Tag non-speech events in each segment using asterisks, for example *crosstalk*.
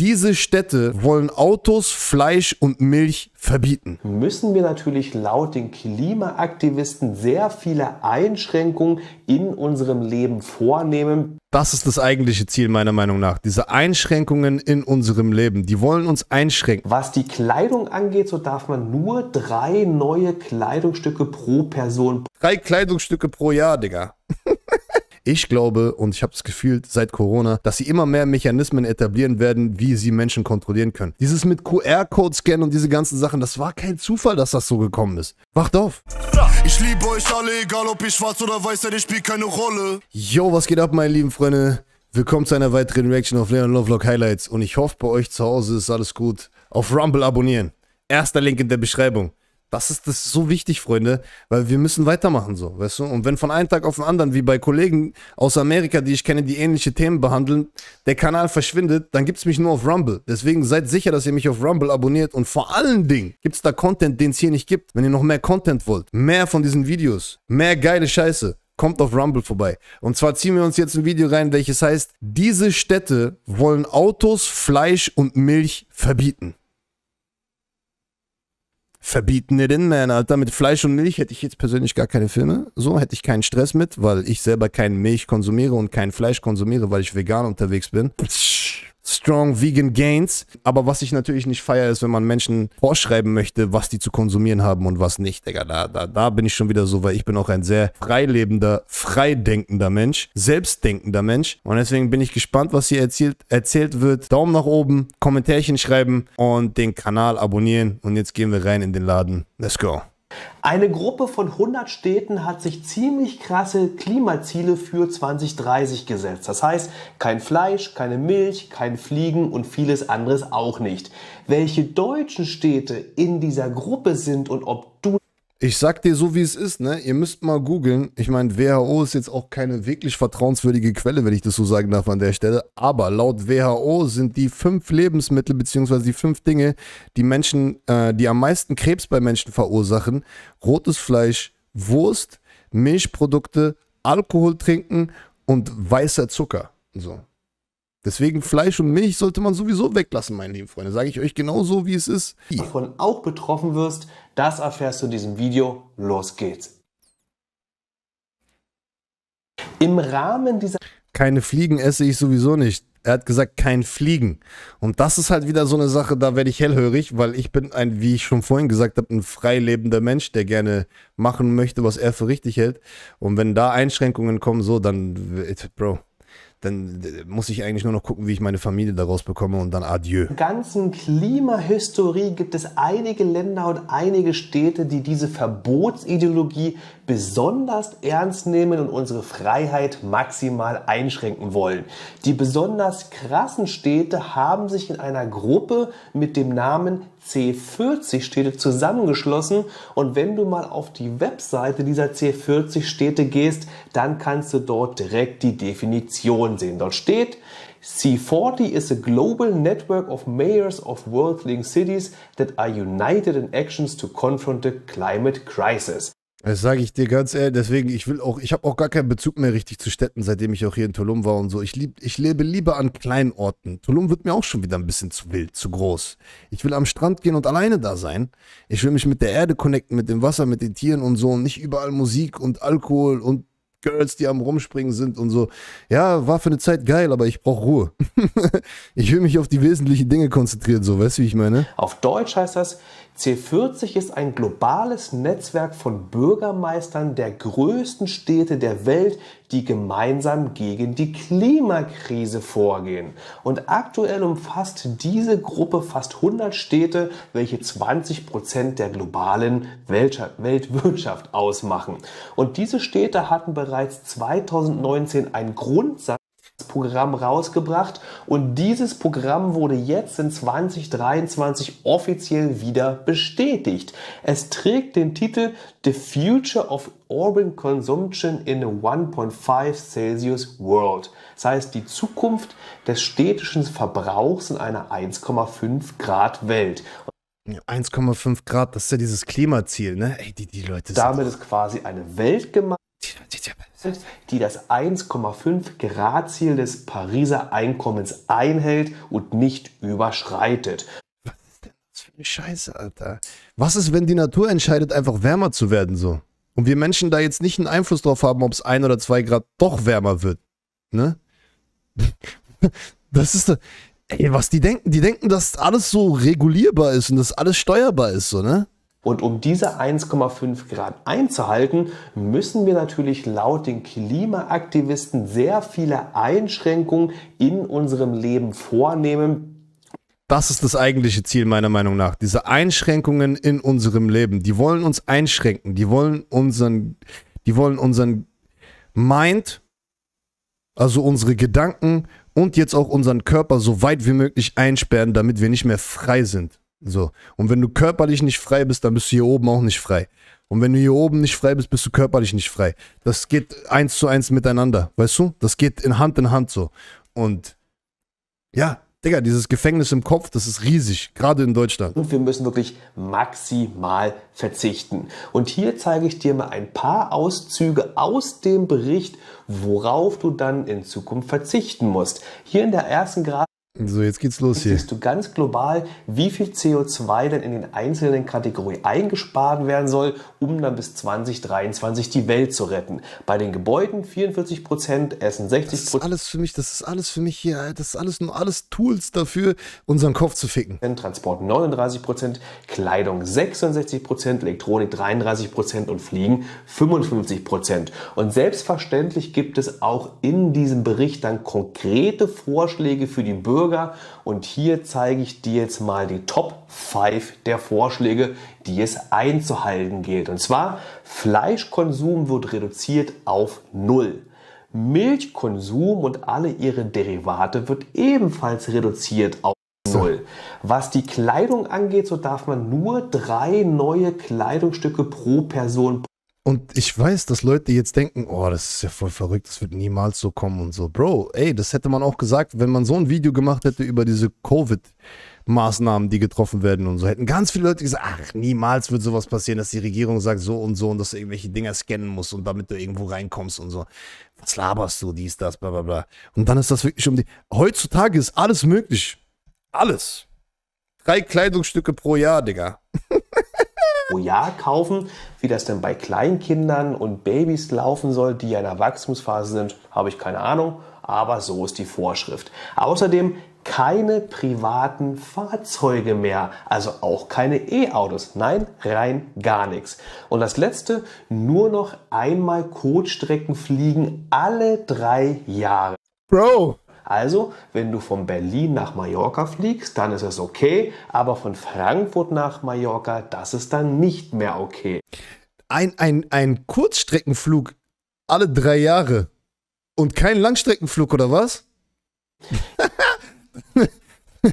Diese Städte wollen Autos, Fleisch und Milch verbieten. Müssen wir natürlich laut den Klimaaktivisten sehr viele Einschränkungen in unserem Leben vornehmen. Das ist das eigentliche Ziel meiner Meinung nach. Diese Einschränkungen in unserem Leben, die wollen uns einschränken. Was die Kleidung angeht, so darf man nur drei neue Kleidungsstücke pro Person. Drei Kleidungsstücke pro Jahr, Digga. *laughs* Ich glaube und ich habe das Gefühl seit Corona, dass sie immer mehr Mechanismen etablieren werden, wie sie Menschen kontrollieren können. Dieses mit QR-Code scannen und diese ganzen Sachen, das war kein Zufall, dass das so gekommen ist. Wacht auf! Ich liebe euch alle, egal ob ihr schwarz oder weiß seid, ich spielt keine Rolle. Yo, was geht ab, meine lieben Freunde? Willkommen zu einer weiteren Reaction auf Leon Lovelock Highlights und ich hoffe, bei euch zu Hause ist alles gut. Auf Rumble abonnieren. Erster Link in der Beschreibung. Das ist das ist so wichtig, Freunde, weil wir müssen weitermachen so, weißt du? Und wenn von einem Tag auf den anderen, wie bei Kollegen aus Amerika, die ich kenne, die ähnliche Themen behandeln, der Kanal verschwindet, dann gibt es mich nur auf Rumble. Deswegen seid sicher, dass ihr mich auf Rumble abonniert und vor allen Dingen gibt es da Content, den es hier nicht gibt. Wenn ihr noch mehr Content wollt, mehr von diesen Videos, mehr geile Scheiße, kommt auf Rumble vorbei. Und zwar ziehen wir uns jetzt ein Video rein, welches heißt, diese Städte wollen Autos, Fleisch und Milch verbieten verbieten it in, Man, Alter. Also mit Fleisch und Milch hätte ich jetzt persönlich gar keine Filme. So hätte ich keinen Stress mit, weil ich selber keine Milch konsumiere und kein Fleisch konsumiere, weil ich vegan unterwegs bin. Pssch. Strong Vegan Gains. Aber was ich natürlich nicht feiere, ist, wenn man Menschen vorschreiben möchte, was die zu konsumieren haben und was nicht. Digga, da, da, da bin ich schon wieder so, weil ich bin auch ein sehr freilebender, freidenkender Mensch, selbstdenkender Mensch. Und deswegen bin ich gespannt, was hier erzählt, erzählt wird. Daumen nach oben, Kommentärchen schreiben und den Kanal abonnieren. Und jetzt gehen wir rein in den Laden. Let's go. Eine Gruppe von 100 Städten hat sich ziemlich krasse Klimaziele für 2030 gesetzt. Das heißt, kein Fleisch, keine Milch, kein Fliegen und vieles anderes auch nicht. Welche deutschen Städte in dieser Gruppe sind und ob ich sag dir so, wie es ist, ne? Ihr müsst mal googeln. Ich meine, WHO ist jetzt auch keine wirklich vertrauenswürdige Quelle, wenn ich das so sagen darf an der Stelle. Aber laut WHO sind die fünf Lebensmittel bzw. die fünf Dinge, die Menschen, äh, die am meisten Krebs bei Menschen verursachen, rotes Fleisch, Wurst, Milchprodukte, Alkohol trinken und weißer Zucker. So. Deswegen Fleisch und Milch sollte man sowieso weglassen, meine lieben Freunde. Sage ich euch genauso, wie es ist. Davon auch betroffen wirst, das erfährst du in diesem Video. Los geht's. Im Rahmen dieser... Keine Fliegen esse ich sowieso nicht. Er hat gesagt, kein Fliegen. Und das ist halt wieder so eine Sache, da werde ich hellhörig, weil ich bin ein, wie ich schon vorhin gesagt habe, ein freilebender Mensch, der gerne machen möchte, was er für richtig hält. Und wenn da Einschränkungen kommen, so, dann, Bro, dann äh, muss ich eigentlich nur noch gucken, wie ich meine Familie daraus bekomme und dann adieu. In der ganzen Klimahistorie gibt es einige Länder und einige Städte, die diese Verbotsideologie besonders ernst nehmen und unsere Freiheit maximal einschränken wollen. Die besonders krassen Städte haben sich in einer Gruppe mit dem Namen C40-Städte zusammengeschlossen. Und wenn du mal auf die Webseite dieser C40-Städte gehst, dann kannst du dort direkt die Definition sehen. Dort steht, C40 is a global network of mayors of world-leading cities that are united in actions to confront the climate crisis. Das sage ich dir ganz ehrlich, deswegen, ich will auch, ich habe auch gar keinen Bezug mehr richtig zu Städten, seitdem ich auch hier in Tulum war und so. Ich, lieb, ich lebe lieber an kleinen Orten. Tulum wird mir auch schon wieder ein bisschen zu wild, zu groß. Ich will am Strand gehen und alleine da sein. Ich will mich mit der Erde connecten, mit dem Wasser, mit den Tieren und so und nicht überall Musik und Alkohol und Girls, die am Rumspringen sind und so. Ja, war für eine Zeit geil, aber ich brauche Ruhe. *laughs* ich will mich auf die wesentlichen Dinge konzentrieren, so, weißt du, wie ich meine? Auf Deutsch heißt das, C40 ist ein globales Netzwerk von Bürgermeistern der größten Städte der Welt, die gemeinsam gegen die Klimakrise vorgehen. Und aktuell umfasst diese Gruppe fast 100 Städte, welche 20 Prozent der globalen Weltwirtschaft ausmachen. Und diese Städte hatten bereits 2019 einen Grundsatz Programm rausgebracht und dieses Programm wurde jetzt in 2023 offiziell wieder bestätigt. Es trägt den Titel The Future of Urban Consumption in a 1.5 Celsius World. Das heißt, die Zukunft des städtischen Verbrauchs in einer 1,5 Grad Welt. 1,5 Grad, das ist ja dieses Klimaziel, ne? Ey, die, die Leute Damit ist quasi eine Welt gemacht die das 1,5 Grad Ziel des Pariser Einkommens einhält und nicht überschreitet. Was ist denn das für eine Scheiße, Alter? Was ist, wenn die Natur entscheidet, einfach wärmer zu werden so? Und wir Menschen da jetzt nicht einen Einfluss drauf haben, ob es ein oder zwei Grad doch wärmer wird. Ne? Das ist. doch. Ey, was die denken, die denken, dass alles so regulierbar ist und dass alles steuerbar ist, so, ne? Und um diese 1,5 Grad einzuhalten, müssen wir natürlich laut den Klimaaktivisten sehr viele Einschränkungen in unserem Leben vornehmen. Das ist das eigentliche Ziel meiner Meinung nach. Diese Einschränkungen in unserem Leben, die wollen uns einschränken, die wollen unseren, die wollen unseren Mind, also unsere Gedanken und jetzt auch unseren Körper so weit wie möglich einsperren, damit wir nicht mehr frei sind. So. Und wenn du körperlich nicht frei bist, dann bist du hier oben auch nicht frei. Und wenn du hier oben nicht frei bist, bist du körperlich nicht frei. Das geht eins zu eins miteinander, weißt du? Das geht in Hand in Hand so. Und ja, Digga, dieses Gefängnis im Kopf, das ist riesig, gerade in Deutschland. Und wir müssen wirklich maximal verzichten. Und hier zeige ich dir mal ein paar Auszüge aus dem Bericht, worauf du dann in Zukunft verzichten musst. Hier in der ersten Grad so, jetzt geht's los hier. Siehst du ganz global, wie viel CO2 denn in den einzelnen Kategorien eingespart werden soll, um dann bis 2023 die Welt zu retten. Bei den Gebäuden 44 Prozent, Essen 60 Prozent. Das ist alles für mich, das ist alles für mich hier, das ist alles nur alles Tools dafür, unseren Kopf zu ficken. Transport 39 Prozent, Kleidung 66 Prozent, Elektronik 33 Prozent und Fliegen 55 Prozent. Und selbstverständlich gibt es auch in diesem Bericht dann konkrete Vorschläge für die Bürger Bürger. Und hier zeige ich dir jetzt mal die Top 5 der Vorschläge, die es einzuhalten gilt. Und zwar, Fleischkonsum wird reduziert auf Null. Milchkonsum und alle ihre Derivate wird ebenfalls reduziert auf Null. Was die Kleidung angeht, so darf man nur drei neue Kleidungsstücke pro Person und ich weiß, dass Leute jetzt denken, oh, das ist ja voll verrückt, das wird niemals so kommen und so. Bro, ey, das hätte man auch gesagt, wenn man so ein Video gemacht hätte über diese Covid-Maßnahmen, die getroffen werden und so, hätten ganz viele Leute gesagt, ach, niemals wird sowas passieren, dass die Regierung sagt so und so und dass du irgendwelche Dinger scannen musst und damit du irgendwo reinkommst und so. Was laberst du, dies, das, bla bla bla. Und dann ist das wirklich um die... Heutzutage ist alles möglich. Alles. Drei Kleidungsstücke pro Jahr, Digga. *laughs* pro Jahr kaufen. Wie das denn bei Kleinkindern und Babys laufen soll, die ja in der Wachstumsphase sind, habe ich keine Ahnung, aber so ist die Vorschrift. Außerdem keine privaten Fahrzeuge mehr, also auch keine E-Autos. Nein, rein gar nichts. Und das letzte, nur noch einmal Kurzstrecken fliegen alle drei Jahre. Bro, also, wenn du von Berlin nach Mallorca fliegst, dann ist es okay, aber von Frankfurt nach Mallorca, das ist dann nicht mehr okay. Ein, ein, ein Kurzstreckenflug alle drei Jahre und kein Langstreckenflug oder was?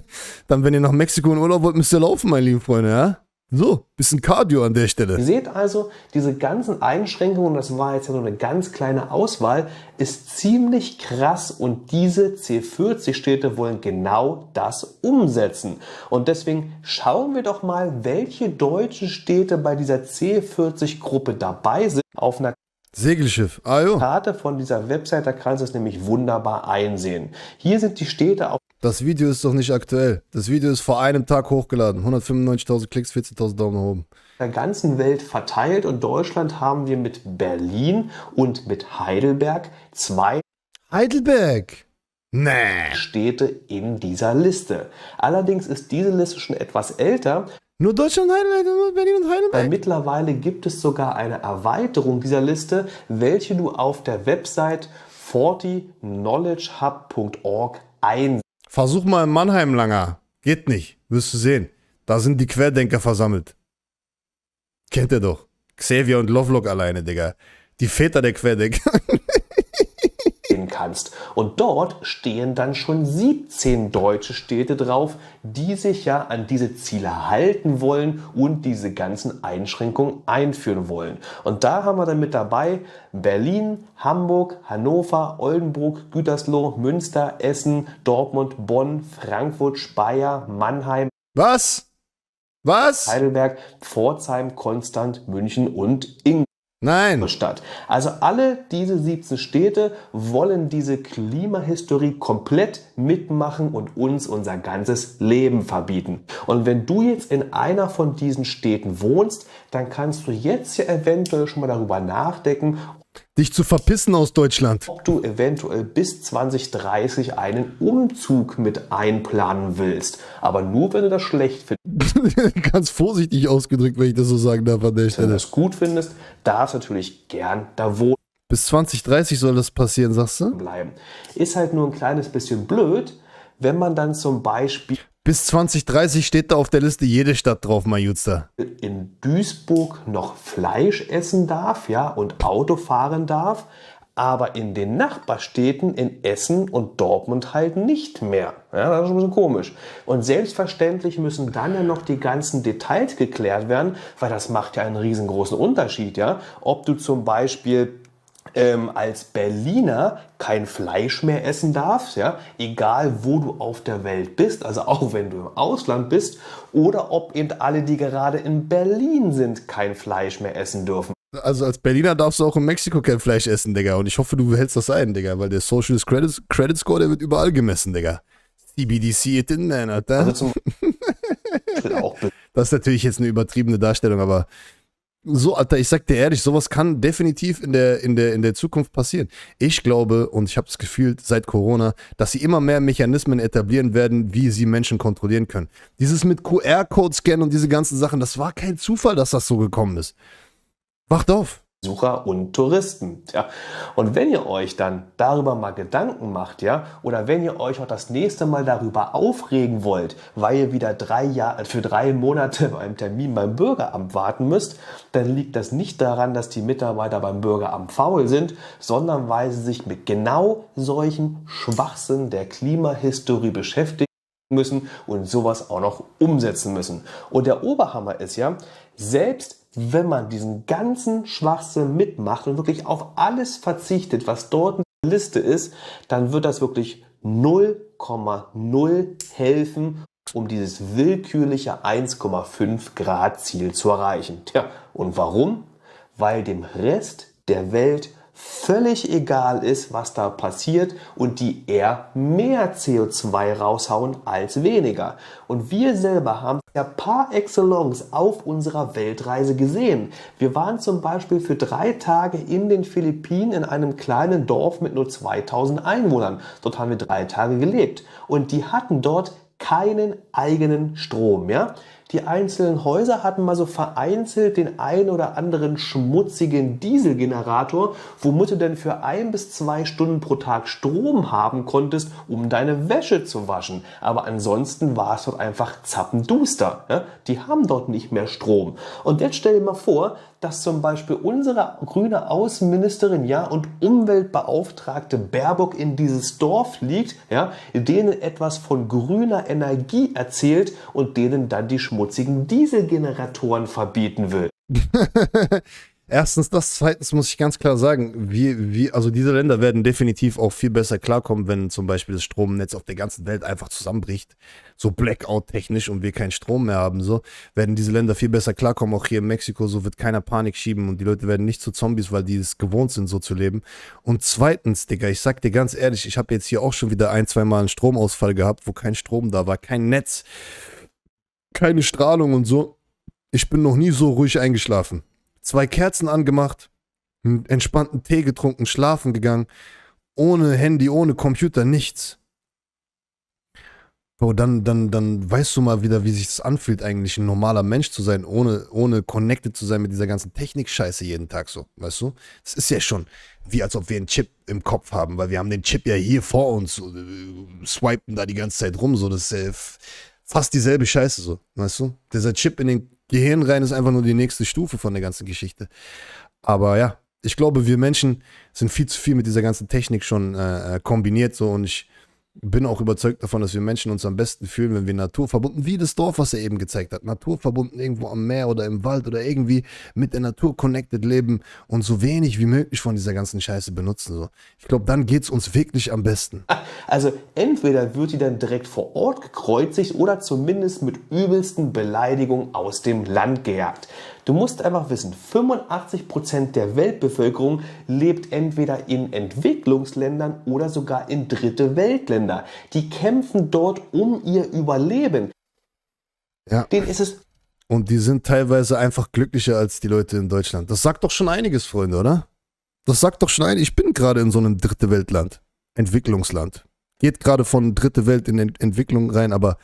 *laughs* dann, wenn ihr nach Mexiko in Urlaub wollt, müsst ihr laufen, meine lieben Freunde, ja? So, bisschen Cardio an der Stelle. Ihr seht also, diese ganzen Einschränkungen, das war jetzt ja nur eine ganz kleine Auswahl, ist ziemlich krass und diese C40-Städte wollen genau das umsetzen. Und deswegen schauen wir doch mal, welche deutschen Städte bei dieser C40-Gruppe dabei sind. Auf einer Segelschiff. Ah, Karte von dieser Website, da kannst du es nämlich wunderbar einsehen. Hier sind die Städte auf das Video ist doch nicht aktuell. Das Video ist vor einem Tag hochgeladen. 195.000 Klicks, 14.000 Daumen nach oben. Der ganzen Welt verteilt und Deutschland haben wir mit Berlin und mit Heidelberg zwei. Heidelberg! Nee. Städte in dieser Liste. Allerdings ist diese Liste schon etwas älter. Nur Deutschland, Heidelberg, nur Berlin und Heidelberg. Weil Mittlerweile gibt es sogar eine Erweiterung dieser Liste, welche du auf der Website 40knowledgehub.org einsetzt. Versuch mal in Mannheim langer. Geht nicht, wirst du sehen. Da sind die Querdenker versammelt. Kennt ihr doch. Xavier und Lovelock alleine, Digga. Die Väter der Querdenker. *laughs* kannst. Und dort stehen dann schon 17 deutsche Städte drauf, die sich ja an diese Ziele halten wollen und diese ganzen Einschränkungen einführen wollen. Und da haben wir dann mit dabei Berlin, Hamburg, Hannover, Oldenburg, Gütersloh, Münster, Essen, Dortmund, Bonn, Frankfurt, Speyer, Mannheim. Was? Was? Heidelberg, Pforzheim, Konstant, München und Ingolstadt. Nein. Stadt. Also alle diese 17 Städte wollen diese Klimahistorie komplett mitmachen und uns unser ganzes Leben verbieten. Und wenn du jetzt in einer von diesen Städten wohnst, dann kannst du jetzt ja eventuell schon mal darüber nachdenken, dich zu verpissen aus Deutschland. Ob du eventuell bis 2030 einen Umzug mit einplanen willst, aber nur wenn du das schlecht findest. *laughs* Ganz vorsichtig ausgedrückt, wenn ich das so sagen darf an der Stelle. Wenn du das gut findest, darfst du natürlich gern da wohnen. Bis 2030 soll das passieren, sagst du? Bleiben. Ist halt nur ein kleines bisschen blöd, wenn man dann zum Beispiel bis 2030 steht da auf der Liste jede Stadt drauf, mein In Duisburg noch Fleisch essen darf, ja, und Auto fahren darf, aber in den Nachbarstädten in Essen und Dortmund halt nicht mehr. Ja, das ist ein bisschen komisch. Und selbstverständlich müssen dann ja noch die ganzen Details geklärt werden, weil das macht ja einen riesengroßen Unterschied, ja. Ob du zum Beispiel ähm, als Berliner kein Fleisch mehr essen darfst, ja, egal wo du auf der Welt bist, also auch wenn du im Ausland bist, oder ob eben alle, die gerade in Berlin sind, kein Fleisch mehr essen dürfen. Also als Berliner darfst du auch in Mexiko kein Fleisch essen, Digga. Und ich hoffe, du hältst das ein, Digga, weil der Social Credit, Credit Score, der wird überall gemessen, Digga. CBDC it in, man, Alter. Also zum auch *laughs* das ist natürlich jetzt eine übertriebene Darstellung, aber so, Alter, ich sag dir ehrlich, sowas kann definitiv in der, in der, in der Zukunft passieren. Ich glaube, und ich habe das Gefühl seit Corona, dass sie immer mehr Mechanismen etablieren werden, wie sie Menschen kontrollieren können. Dieses mit QR-Code-Scannen und diese ganzen Sachen, das war kein Zufall, dass das so gekommen ist. Wacht auf. Besucher und Touristen. Ja. Und wenn ihr euch dann darüber mal Gedanken macht, ja, oder wenn ihr euch auch das nächste Mal darüber aufregen wollt, weil ihr wieder drei Jahr, äh, für drei Monate *laughs* beim Termin beim Bürgeramt warten müsst, dann liegt das nicht daran, dass die Mitarbeiter beim Bürgeramt faul sind, sondern weil sie sich mit genau solchen Schwachsinn der Klimahistorie beschäftigen müssen und sowas auch noch umsetzen müssen. Und der Oberhammer ist ja, selbst wenn man diesen ganzen Schwachsinn mitmacht und wirklich auf alles verzichtet, was dort in der Liste ist, dann wird das wirklich 0,0 helfen, um dieses willkürliche 1,5 Grad Ziel zu erreichen. Tja, und warum? Weil dem Rest der Welt völlig egal ist, was da passiert und die eher mehr CO2 raushauen als weniger. Und wir selber haben ja par excellence auf unserer Weltreise gesehen. Wir waren zum Beispiel für drei Tage in den Philippinen in einem kleinen Dorf mit nur 2000 Einwohnern. Dort haben wir drei Tage gelebt und die hatten dort keinen eigenen Strom. Ja? Die einzelnen Häuser hatten mal so vereinzelt den ein oder anderen schmutzigen Dieselgenerator, womit du denn für ein bis zwei Stunden pro Tag Strom haben konntest, um deine Wäsche zu waschen. Aber ansonsten war es dort einfach zappenduster. Die haben dort nicht mehr Strom. Und jetzt stell dir mal vor, dass zum Beispiel unsere grüne Außenministerin ja, und Umweltbeauftragte Baerbock in dieses Dorf liegt, ja, denen etwas von grüner Energie erzählt und denen dann die schmutzigen Dieselgeneratoren verbieten will. *laughs* Erstens das, zweitens muss ich ganz klar sagen, wie, wie, also diese Länder werden definitiv auch viel besser klarkommen, wenn zum Beispiel das Stromnetz auf der ganzen Welt einfach zusammenbricht, so Blackout-technisch und wir keinen Strom mehr haben, so, werden diese Länder viel besser klarkommen, auch hier in Mexiko, so wird keiner Panik schieben und die Leute werden nicht zu Zombies, weil die es gewohnt sind, so zu leben. Und zweitens, Digga, ich sag dir ganz ehrlich, ich habe jetzt hier auch schon wieder ein, zwei Mal einen Stromausfall gehabt, wo kein Strom da war, kein Netz, keine Strahlung und so. Ich bin noch nie so ruhig eingeschlafen zwei Kerzen angemacht, einen entspannten Tee getrunken, schlafen gegangen, ohne Handy, ohne Computer, nichts. Bro, dann, dann, dann weißt du mal wieder, wie sich das anfühlt, eigentlich ein normaler Mensch zu sein, ohne, ohne connected zu sein mit dieser ganzen Technik-Scheiße jeden Tag so, weißt du? Es ist ja schon wie, als ob wir einen Chip im Kopf haben, weil wir haben den Chip ja hier vor uns, so, äh, swipen da die ganze Zeit rum, so, das ist äh, fast dieselbe Scheiße so, weißt du? Dieser Chip in den Gehirn rein ist einfach nur die nächste Stufe von der ganzen Geschichte. Aber ja, ich glaube, wir Menschen sind viel zu viel mit dieser ganzen Technik schon äh, äh kombiniert so und ich bin auch überzeugt davon, dass wir Menschen uns am besten fühlen, wenn wir naturverbunden, wie das Dorf, was er eben gezeigt hat, naturverbunden irgendwo am Meer oder im Wald oder irgendwie mit der Natur connected leben und so wenig wie möglich von dieser ganzen Scheiße benutzen. So. Ich glaube, dann geht es uns wirklich am besten. *laughs* Also entweder wird die dann direkt vor Ort gekreuzigt oder zumindest mit übelsten Beleidigungen aus dem Land gejagt. Du musst einfach wissen, 85% der Weltbevölkerung lebt entweder in Entwicklungsländern oder sogar in dritte Weltländer. Die kämpfen dort um ihr Überleben. Ja. Denen ist es und die sind teilweise einfach glücklicher als die Leute in Deutschland. Das sagt doch schon einiges, Freunde, oder? Das sagt doch schon einiges. Ich bin gerade in so einem dritte Weltland, Entwicklungsland. Geht gerade von dritte Welt in Ent Entwicklung rein, aber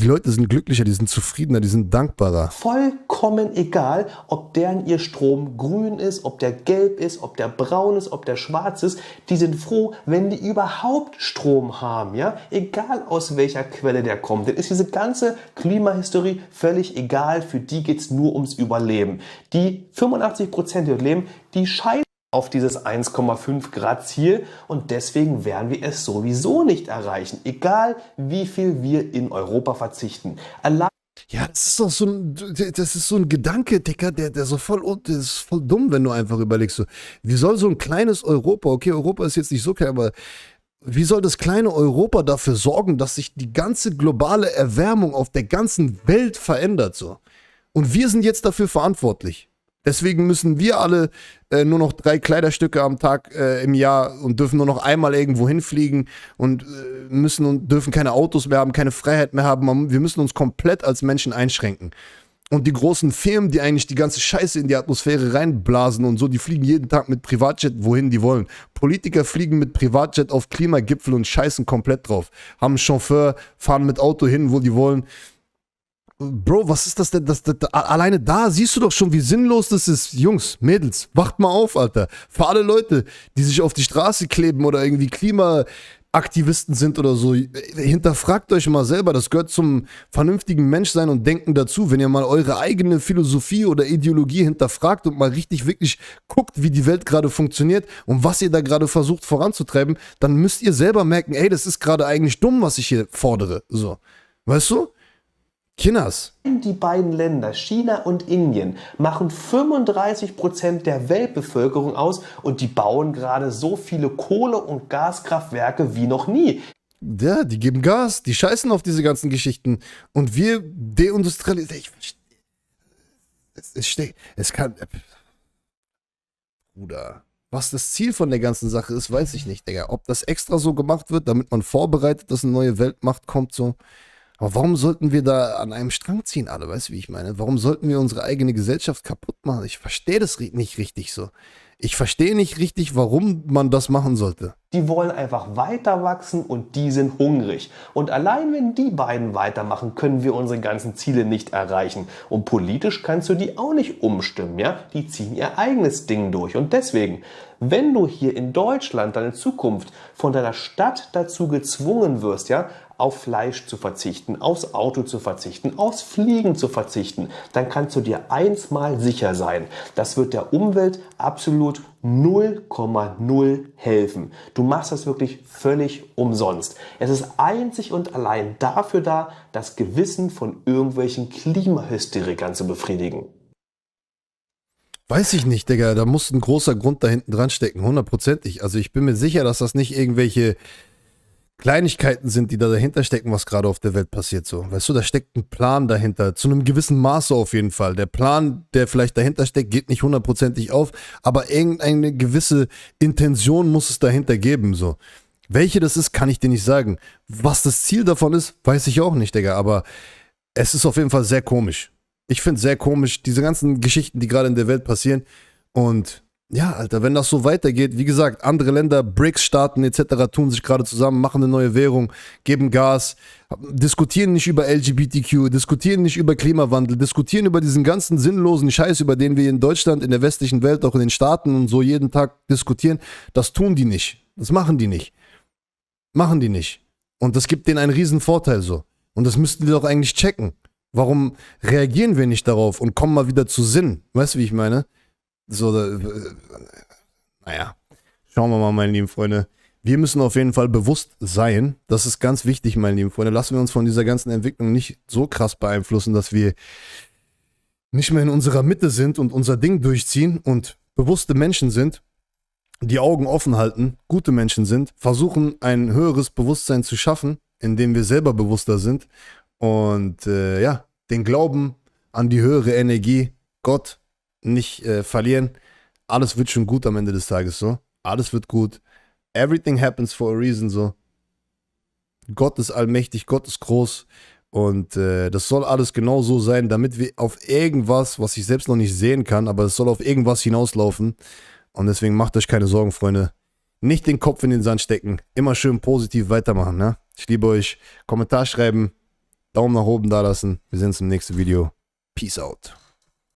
die Leute sind glücklicher, die sind zufriedener, die sind dankbarer. Vollkommen egal, ob deren ihr Strom grün ist, ob der gelb ist, ob der braun ist, ob der schwarz ist. Die sind froh, wenn die überhaupt Strom haben, ja? Egal aus welcher Quelle der kommt. Denn ist diese ganze Klimahistorie völlig egal. Für die geht's nur ums Überleben. Die 85 Prozent, die dort leben, die scheiden auf dieses 1,5 Grad Ziel und deswegen werden wir es sowieso nicht erreichen, egal wie viel wir in Europa verzichten. Allein ja, das ist doch so ein, das ist so ein Gedanke, Dicker, der, der so voll, der ist voll dumm, wenn du einfach überlegst, so, wie soll so ein kleines Europa, okay, Europa ist jetzt nicht so klein, aber wie soll das kleine Europa dafür sorgen, dass sich die ganze globale Erwärmung auf der ganzen Welt verändert, so? Und wir sind jetzt dafür verantwortlich. Deswegen müssen wir alle äh, nur noch drei Kleiderstücke am Tag äh, im Jahr und dürfen nur noch einmal irgendwo hinfliegen und äh, müssen und dürfen keine Autos mehr haben, keine Freiheit mehr haben. Wir müssen uns komplett als Menschen einschränken. Und die großen Firmen, die eigentlich die ganze Scheiße in die Atmosphäre reinblasen und so, die fliegen jeden Tag mit Privatjet, wohin die wollen. Politiker fliegen mit Privatjet auf Klimagipfel und scheißen komplett drauf. Haben Chauffeur, fahren mit Auto hin, wo die wollen. Bro, was ist das denn? Das, das, das, alleine da siehst du doch schon, wie sinnlos das ist. Jungs, Mädels, wacht mal auf, Alter. Für alle Leute, die sich auf die Straße kleben oder irgendwie Klimaaktivisten sind oder so, äh, hinterfragt euch mal selber. Das gehört zum vernünftigen Menschsein und Denken dazu. Wenn ihr mal eure eigene Philosophie oder Ideologie hinterfragt und mal richtig wirklich guckt, wie die Welt gerade funktioniert und was ihr da gerade versucht voranzutreiben, dann müsst ihr selber merken, ey, das ist gerade eigentlich dumm, was ich hier fordere. So. Weißt du? Kinners. Die beiden Länder, China und Indien, machen 35 Prozent der Weltbevölkerung aus und die bauen gerade so viele Kohle- und Gaskraftwerke wie noch nie. Ja, die geben Gas, die scheißen auf diese ganzen Geschichten. Und wir deindustrialisieren. Es, es, es kann. Bruder. Was das Ziel von der ganzen Sache ist, weiß ich nicht, Digga. Ob das extra so gemacht wird, damit man vorbereitet, dass eine neue Weltmacht kommt, so. Aber warum sollten wir da an einem Strang ziehen, alle? Weißt du, wie ich meine? Warum sollten wir unsere eigene Gesellschaft kaputt machen? Ich verstehe das nicht richtig so. Ich verstehe nicht richtig, warum man das machen sollte. Die wollen einfach weiter wachsen und die sind hungrig. Und allein wenn die beiden weitermachen, können wir unsere ganzen Ziele nicht erreichen. Und politisch kannst du die auch nicht umstimmen, ja? Die ziehen ihr eigenes Ding durch. Und deswegen, wenn du hier in Deutschland deine Zukunft von deiner Stadt dazu gezwungen wirst, ja, auf Fleisch zu verzichten, aufs Auto zu verzichten, aufs Fliegen zu verzichten, dann kannst du dir eins mal sicher sein, das wird der Umwelt absolut 0,0 helfen. Du machst das wirklich völlig umsonst. Es ist einzig und allein dafür da, das Gewissen von irgendwelchen Klimahysterikern zu befriedigen. Weiß ich nicht, Digga. Da muss ein großer Grund da hinten dran stecken. Hundertprozentig. Also ich bin mir sicher, dass das nicht irgendwelche Kleinigkeiten sind, die da dahinter stecken, was gerade auf der Welt passiert. So, weißt du, da steckt ein Plan dahinter, zu einem gewissen Maße auf jeden Fall. Der Plan, der vielleicht dahinter steckt, geht nicht hundertprozentig auf, aber irgendeine gewisse Intention muss es dahinter geben. So, welche das ist, kann ich dir nicht sagen. Was das Ziel davon ist, weiß ich auch nicht, Digga. Aber es ist auf jeden Fall sehr komisch. Ich finde es sehr komisch, diese ganzen Geschichten, die gerade in der Welt passieren. Und ja, Alter, wenn das so weitergeht, wie gesagt, andere Länder, BRICS-Staaten etc. tun sich gerade zusammen, machen eine neue Währung, geben Gas, diskutieren nicht über LGBTQ, diskutieren nicht über Klimawandel, diskutieren über diesen ganzen sinnlosen Scheiß, über den wir in Deutschland, in der westlichen Welt, auch in den Staaten und so jeden Tag diskutieren. Das tun die nicht. Das machen die nicht. Machen die nicht. Und das gibt denen einen riesen Vorteil so. Und das müssten die doch eigentlich checken. Warum reagieren wir nicht darauf und kommen mal wieder zu Sinn? Weißt du, wie ich meine? So, äh, äh, naja, schauen wir mal, meine lieben Freunde. Wir müssen auf jeden Fall bewusst sein. Das ist ganz wichtig, meine lieben Freunde. Lassen wir uns von dieser ganzen Entwicklung nicht so krass beeinflussen, dass wir nicht mehr in unserer Mitte sind und unser Ding durchziehen und bewusste Menschen sind, die Augen offen halten, gute Menschen sind, versuchen ein höheres Bewusstsein zu schaffen, indem wir selber bewusster sind und äh, ja, den Glauben an die höhere Energie, Gott, nicht äh, verlieren. Alles wird schon gut am Ende des Tages so. Alles wird gut. Everything happens for a reason so. Gott ist allmächtig, Gott ist groß. Und äh, das soll alles genau so sein, damit wir auf irgendwas, was ich selbst noch nicht sehen kann, aber es soll auf irgendwas hinauslaufen. Und deswegen macht euch keine Sorgen, Freunde. Nicht den Kopf in den Sand stecken. Immer schön positiv weitermachen. Ne? Ich liebe euch. Kommentar schreiben. Daumen nach oben da lassen. Wir sehen uns im nächsten Video. Peace out.